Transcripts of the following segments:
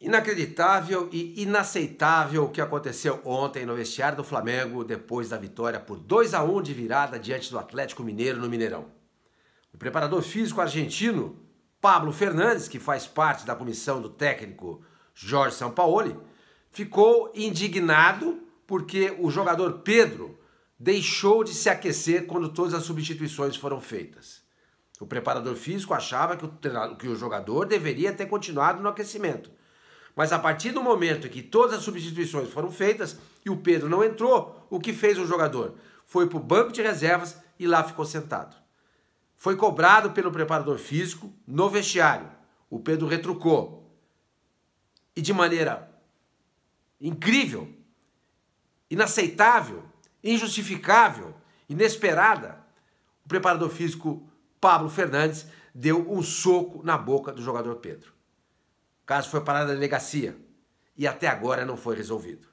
Inacreditável e inaceitável o que aconteceu ontem no vestiário do Flamengo depois da vitória por 2 a 1 de virada diante do Atlético Mineiro no Mineirão. O preparador físico argentino Pablo Fernandes, que faz parte da comissão do técnico Jorge Sampaoli, ficou indignado porque o jogador Pedro deixou de se aquecer quando todas as substituições foram feitas. O preparador físico achava que o, que o jogador deveria ter continuado no aquecimento mas a partir do momento que todas as substituições foram feitas e o Pedro não entrou, o que fez o jogador? Foi para o banco de reservas e lá ficou sentado. Foi cobrado pelo preparador físico no vestiário. O Pedro retrucou. E de maneira incrível, inaceitável, injustificável, inesperada, o preparador físico Pablo Fernandes deu um soco na boca do jogador Pedro caso foi parar na delegacia e até agora não foi resolvido.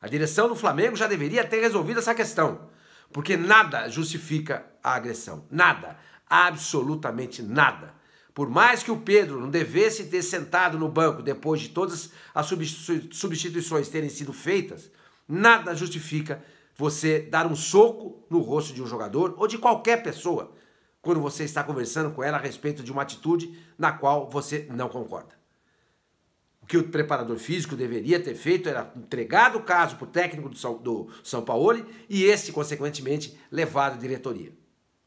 A direção do Flamengo já deveria ter resolvido essa questão, porque nada justifica a agressão. Nada. Absolutamente nada. Por mais que o Pedro não devesse ter sentado no banco depois de todas as substituições terem sido feitas, nada justifica você dar um soco no rosto de um jogador ou de qualquer pessoa quando você está conversando com ela a respeito de uma atitude na qual você não concorda que o preparador físico deveria ter feito era entregado o caso para o técnico do São, do São Paulo e esse, consequentemente, levado à diretoria.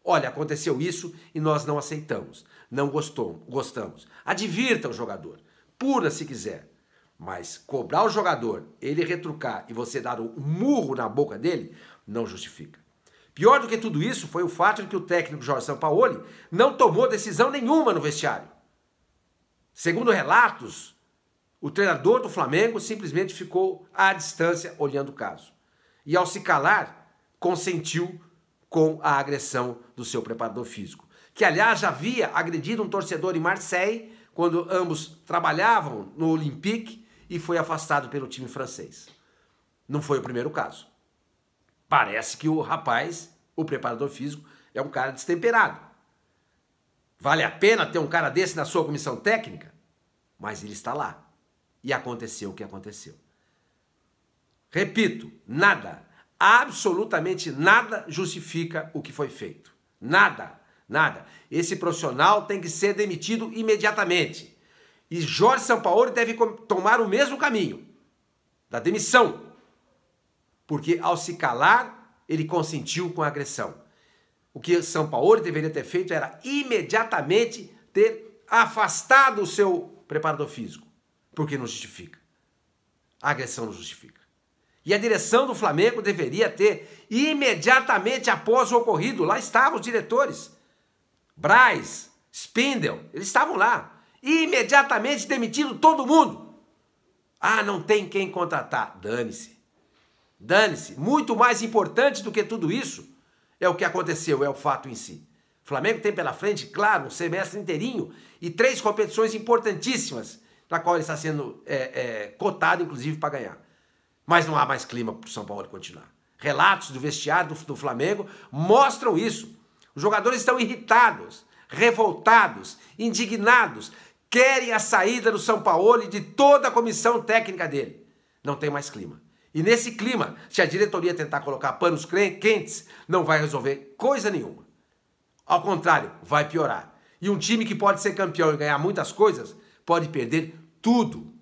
Olha, aconteceu isso e nós não aceitamos, não gostou, gostamos. Advirta o jogador, pura se quiser, mas cobrar o jogador, ele retrucar e você dar um murro na boca dele, não justifica. Pior do que tudo isso foi o fato de que o técnico Jorge Sampaoli não tomou decisão nenhuma no vestiário. Segundo relatos, o treinador do Flamengo simplesmente ficou à distância olhando o caso. E ao se calar, consentiu com a agressão do seu preparador físico, que aliás já havia agredido um torcedor em Marseille quando ambos trabalhavam no Olympique e foi afastado pelo time francês. Não foi o primeiro caso. Parece que o rapaz, o preparador físico, é um cara destemperado. Vale a pena ter um cara desse na sua comissão técnica? Mas ele está lá. E aconteceu o que aconteceu. Repito, nada, absolutamente nada justifica o que foi feito. Nada, nada. Esse profissional tem que ser demitido imediatamente. E Jorge Sampaoli deve tomar o mesmo caminho da demissão. Porque ao se calar, ele consentiu com a agressão. O que Sampaoli deveria ter feito era imediatamente ter afastado o seu preparador físico porque não justifica. A agressão não justifica. E a direção do Flamengo deveria ter, imediatamente após o ocorrido, lá estavam os diretores, Braz, Spindel, eles estavam lá, imediatamente demitindo todo mundo. Ah, não tem quem contratar. Dane-se. Dane-se. Muito mais importante do que tudo isso é o que aconteceu, é o fato em si. Flamengo tem pela frente, claro, um semestre inteirinho e três competições importantíssimas da qual ele está sendo é, é, cotado, inclusive, para ganhar. Mas não há mais clima para o São Paulo continuar. Relatos do vestiário do, do Flamengo mostram isso. Os jogadores estão irritados, revoltados, indignados, querem a saída do São Paulo e de toda a comissão técnica dele. Não tem mais clima. E nesse clima, se a diretoria tentar colocar panos quentes, não vai resolver coisa nenhuma. Ao contrário, vai piorar. E um time que pode ser campeão e ganhar muitas coisas, pode perder tudo.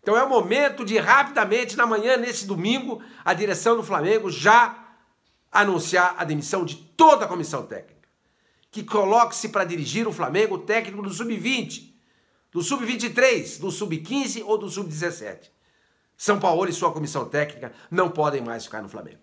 Então é o momento de rapidamente, na manhã, nesse domingo, a direção do Flamengo já anunciar a demissão de toda a comissão técnica. Que coloque-se para dirigir o Flamengo o técnico do sub-20, do sub-23, do sub-15 ou do sub-17. São Paulo e sua comissão técnica não podem mais ficar no Flamengo.